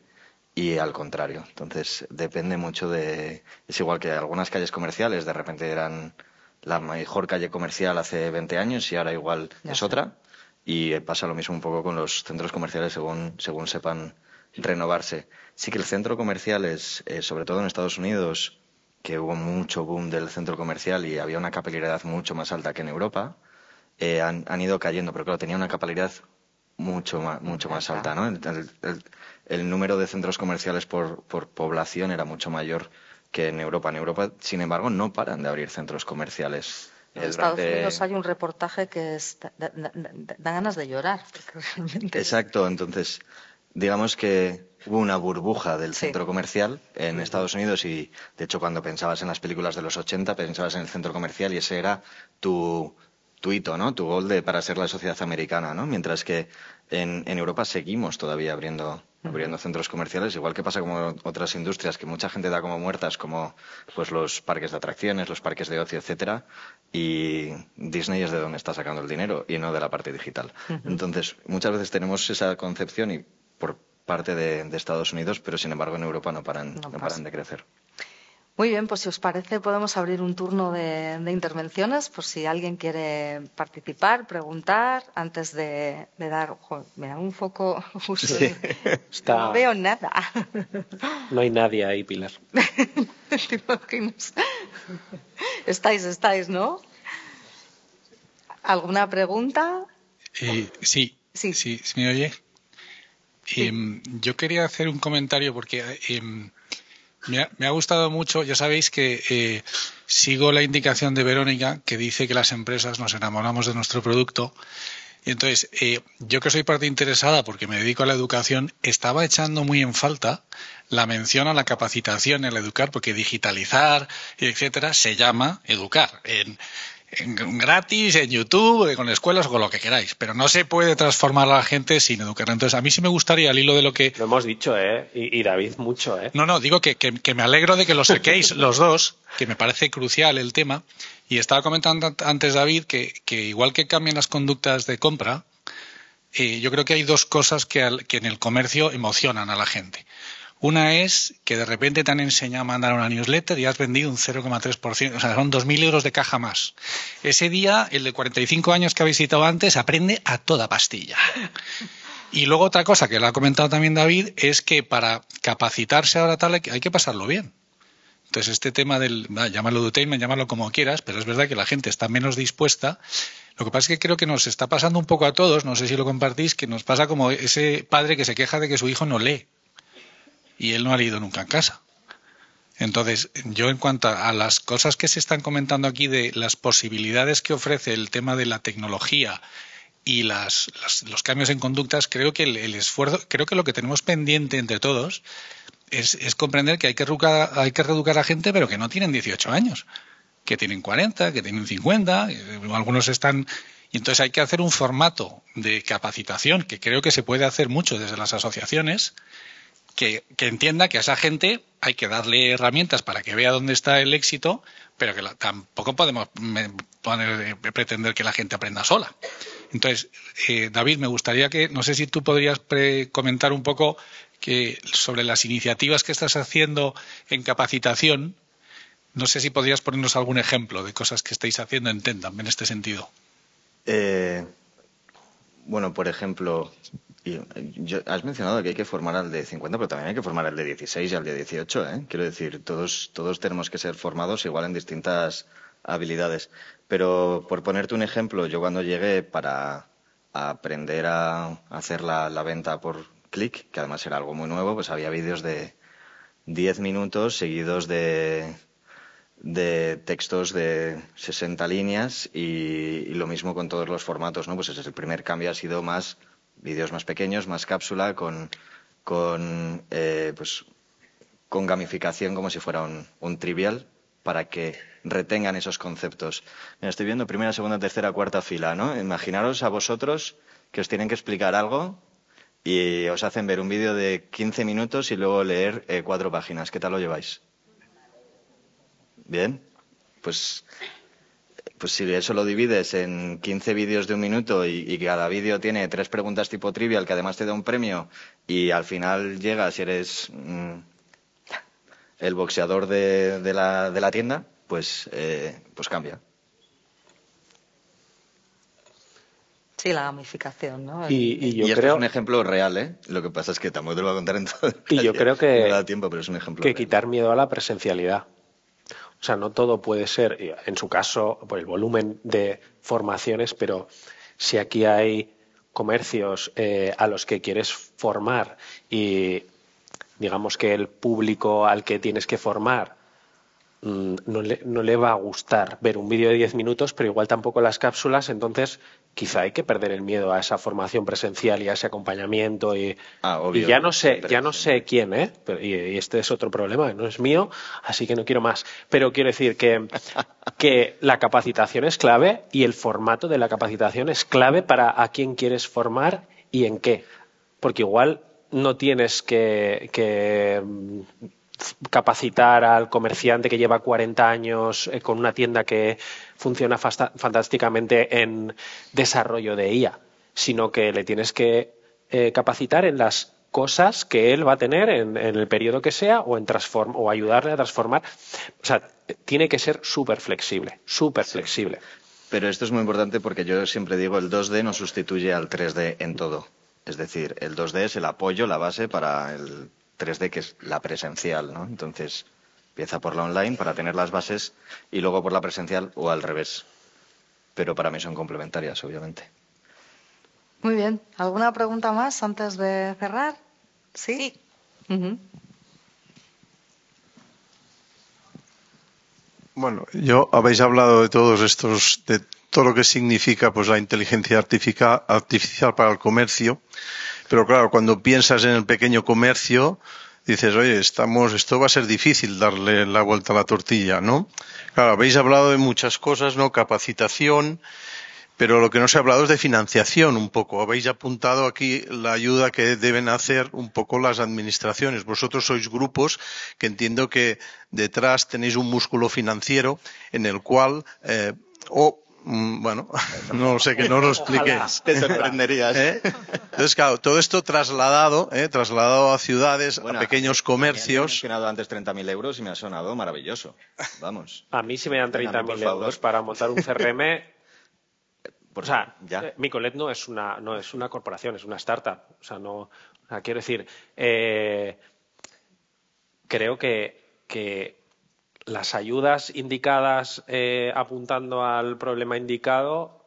y al contrario entonces depende mucho de es igual que algunas calles comerciales de repente eran la mejor calle comercial hace 20 años y ahora igual es otra y eh, pasa lo mismo un poco con los centros comerciales según, según sepan renovarse. Sí que el centro comercial eh, sobre todo en Estados Unidos, que hubo mucho boom del centro comercial y había una capilaridad mucho más alta que en Europa, eh, han, ido cayendo, pero claro, tenía una capilaridad mucho más, mucho más alta, El, el número de centros comerciales por, por, población era mucho mayor que en Europa. En Europa, sin embargo, no paran de abrir centros comerciales. En Estados Unidos hay un reportaje que da, ganas de llorar. Exacto, entonces digamos que hubo una burbuja del centro comercial en Estados Unidos y de hecho cuando pensabas en las películas de los 80 pensabas en el centro comercial y ese era tu, tuito, hito, ¿no? Tu gol para ser la sociedad americana, ¿no? Mientras que en Europa seguimos todavía abriendo abriendo centros comerciales, igual que pasa con otras industrias que mucha gente da como muertas, como pues los parques de atracciones, los parques de ocio, etcétera, y Disney es de donde está sacando el dinero y no de la parte digital. Entonces, muchas veces tenemos esa concepción y por parte de, Estados Unidos, pero sin embargo en Europa no no paran de crecer. Muy bien, pues si os parece podemos abrir un turno de, intervenciones por si alguien quiere participar, preguntar, antes de, dar... me da un foco... No veo nada. No hay nadie ahí, Pilar. Estáis, estáis, ¿no? ¿Alguna pregunta? Eh, sí, sí, sí, ¿me oye? Em, yo quería hacer un comentario porque... Em, me ha, gustado mucho, ya sabéis que eh, sigo la indicación de Verónica que dice que las empresas nos enamoramos de nuestro producto. Y entonces, eh, yo que soy parte interesada porque me dedico a la educación, estaba echando muy en falta la mención a la capacitación, el educar, porque digitalizar, etcétera, se llama educar gratis, en YouTube, eh, con escuelas o con lo que queráis. Pero no se puede transformar a la gente sin educar. Entonces, a mí sí me gustaría, al hilo de lo que. Lo hemos dicho, ¿eh? Y, David, mucho, ¿eh? No, no, digo que, me alegro de que lo saquéis los dos, que me parece crucial el tema. Y estaba comentando antes, David, que, igual que cambian las conductas de compra, eh, yo creo que hay dos cosas que, que en el comercio emocionan a la gente. Una es que de repente te han enseñado a mandar una newsletter y has vendido un 0,3%, o sea, son 2.000 euros de caja más. Ese día, el de 45 años que ha visitado antes, aprende a toda pastilla. Y luego otra cosa que lo ha comentado también David es que para capacitarse ahora tal hay que pasarlo bien. Entonces, este tema del, llámalo edutainment, llámalo como quieras, pero es verdad que la gente está menos dispuesta. Lo que pasa es que creo que nos está pasando un poco a todos, no sé si lo compartís, que nos pasa como ese padre que se queja de que su hijo no lee y él no ha leído nunca en casa. Entonces, yo en cuanto a las cosas que se están comentando aquí de las posibilidades que ofrece el tema de la tecnología y las, los cambios en conductas, creo que el, esfuerzo, creo que lo que tenemos pendiente entre todos es, comprender que hay que, educar, hay que reeducar a gente, pero que no tienen 18 años, que tienen 40, que tienen 50, eh, algunos están y entonces hay que hacer un formato de capacitación, que creo que se puede hacer mucho desde las asociaciones, que, entienda que a esa gente hay que darle herramientas para que vea dónde está el éxito, pero que tampoco podemos eh, pretender que la gente aprenda sola. Entonces, eh, David, me gustaría que, no sé si tú podrías comentar un poco sobre las iniciativas que estás haciendo en capacitación. No sé si podrías ponernos algún ejemplo de cosas que estáis haciendo en Tendam en este sentido. Eh, bueno, por ejemplo, y eh, yo, has mencionado que hay que formar al de 50, pero también hay que formar al de 16 y al de 18. ¿eh? Quiero decir, todos, todos tenemos que ser formados igual en distintas habilidades. Pero por ponerte un ejemplo, yo cuando llegué para aprender a hacer la, venta por clic, que además era algo muy nuevo, pues había vídeos de 10 minutos seguidos de, de textos de 60 líneas y, lo mismo con todos los formatos, ¿no? Pues es el primer cambio ha sido más vídeos más pequeños, más cápsula, con, con, eh, pues, gamificación como si fuera un, trivial para que retengan esos conceptos. Mira, estoy viendo primera, segunda, tercera, cuarta fila, ¿no? Imaginaros a vosotros que os tienen que explicar algo y os hacen ver un vídeo de 15 minutos y luego leer eh, cuatro páginas. ¿Qué tal lo lleváis? ¿Bien? Pues pues si eso lo divides en 15 vídeos de un minuto y, cada vídeo tiene tres preguntas tipo trivial que además te da un premio y al final llegas y eres mm, el boxeador de, la, tienda, pues, eh, pues cambia. Sí, la gamificación, ¿no? Y, yo es un ejemplo real, ¿eh? Lo que pasa es que tampoco te lo voy a contar en todo. Y yo creo que... Que quitar miedo a la presencialidad. O sea, no todo puede ser, eh, en su caso, por el volumen de formaciones, pero si aquí hay comercios eh, a los que quieres formar y digamos que el público al que tienes que formar Mm, no le, va a gustar ver un vídeo de 10 minutos, pero igual tampoco las cápsulas, entonces quizá hay que perder el miedo a esa formación presencial y a ese acompañamiento y, ah, ya no sé, ya no sé quién, ¿eh? y, este es otro problema no es mío, así que no quiero más. Pero quiero decir que, que la capacitación es clave y el formato de la capacitación es clave para a quién quieres formar y en qué. Porque igual no tienes que capacitar al comerciante que lleva 40 años eh, con una tienda que funciona fantásticamente en desarrollo de IA, sino que le tienes que eh, capacitar en las cosas que él va a tener en, el periodo que sea o, en o ayudarle a transformar. O sea, tiene que ser súper flexible, súper flexible. Pero esto es muy importante porque yo siempre digo, el 2D no sustituye al 3D en todo. Es decir, el 2D es el apoyo, la base para el 3D, que es la presencial, ¿no? Entonces, empieza por la online para tener las bases y luego por la presencial o al revés. Pero para mí son complementarias, obviamente. Muy bien. ¿Alguna pregunta más antes de cerrar? Sí. Bueno, yo habéis hablado de todos estos, de todo lo que significa pues la inteligencia artificial, artificial para el comercio pero claro, cuando piensas en el pequeño comercio, dices, oye, estamos, esto va a ser difícil darle la vuelta a la tortilla, ¿no? Claro, habéis hablado de muchas cosas, ¿no? Capacitación, pero lo que no se ha hablado es de financiación un poco. Habéis apuntado aquí la ayuda que deben hacer un poco las administraciones. Vosotros sois grupos que entiendo que detrás tenéis un músculo financiero en el cual, eh, o Mm, bueno, no sé que no lo explique. Te sorprenderías. ¿Eh? Entonces, claro, todo esto trasladado, ¿eh? trasladado a ciudades, a pequeños comercios. Me han mencionado antes 30.000 euros y me ha sonado maravilloso. Vamos. A mí si me dan 30.000 euros para montar un CRM, o sea, eh, Micolet no es una corporación, es una startup. O sea, no, quiero decir, eh, creo que las ayudas indicadas eh, apuntando al problema indicado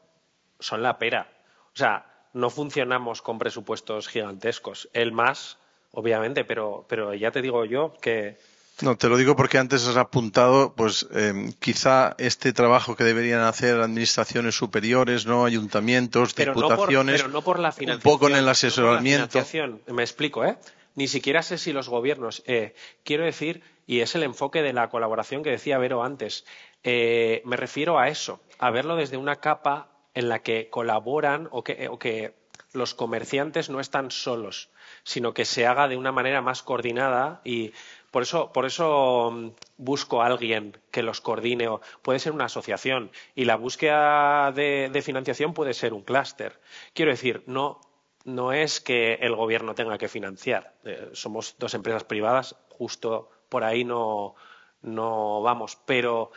son la pera. O sea, no funcionamos con presupuestos gigantescos. El más, obviamente, pero, pero ya te digo yo que. No, te lo digo porque antes has apuntado, pues em, quizá este trabajo que deberían hacer administraciones superiores, no ayuntamientos, diputaciones, la financiación, un poco en el asesoramiento. Me explico, ¿eh? Ni siquiera sé si los gobiernos. Eh, quiero decir y es el enfoque de la colaboración que decía Vero antes. Eh, me refiero a eso, a verlo desde una capa en la que colaboran o que, los comerciantes no están solos, sino que se haga de una manera más coordinada y por eso, por eso, mm, busco a alguien que los coordine. puede ser una asociación y la búsqueda de, financiación puede ser un clúster. Quiero decir, no, no es que el gobierno tenga que financiar. Eh, somos dos empresas privadas justo por ahí no, vamos. Pero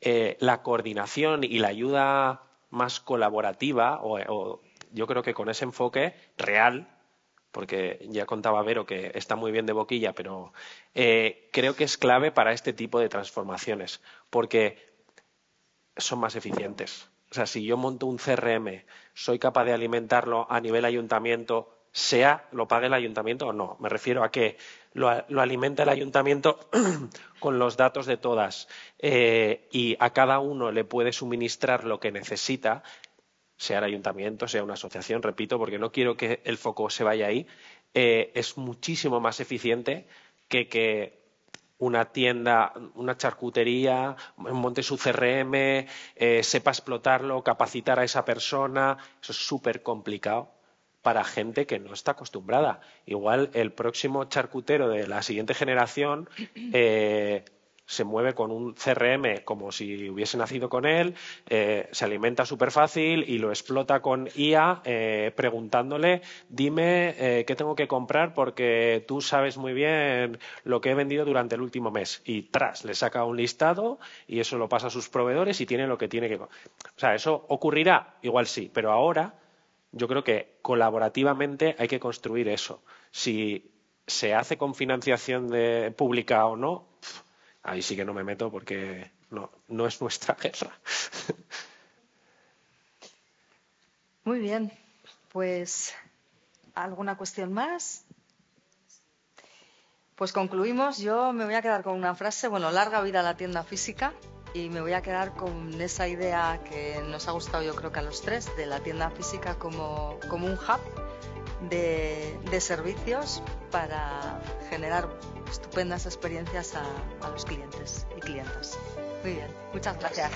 eh, la coordinación y la ayuda más colaborativa, o, yo creo que con ese enfoque real, porque ya contaba Vero que está muy bien de boquilla, pero eh, creo que es clave para este tipo de transformaciones, porque son más eficientes. O sea, si yo monto un CRM, soy capaz de alimentarlo a nivel ayuntamiento, sea lo pague el ayuntamiento o no. Me refiero a que lo, alimenta el ayuntamiento con los datos de todas eh, y a cada uno le puede suministrar lo que necesita, sea el ayuntamiento, sea una asociación, repito, porque no quiero que el foco se vaya ahí, eh, es muchísimo más eficiente que que una tienda, una charcutería, monte su CRM, eh, sepa explotarlo, capacitar a esa persona. Eso es súper complicado para gente que no está acostumbrada. Igual el próximo charcutero de la siguiente generación eh, se mueve con un CRM como si hubiese nacido con él, eh, se alimenta súper fácil y lo explota con IA eh, preguntándole, dime qué tengo que comprar porque tú sabes muy bien lo que he vendido durante el último mes. Y tras, le saca un listado y eso lo pasa a sus proveedores y tiene lo que tiene que. O sea, eso ocurrirá, igual sí, pero ahora yo creo que colaborativamente hay que construir eso. Si se hace con financiación pública o no, ahí sí que no me meto porque no, no es nuestra guerra. Muy bien, pues ¿alguna cuestión más? Pues concluimos. Yo me voy a quedar con una frase, bueno, larga vida a la tienda física y me voy a quedar con esa idea que nos ha gustado yo creo que a los tres de la tienda física como, un hub de, servicios para generar estupendas experiencias a, a los clientes y clientas. Muy bien, muchas gracias.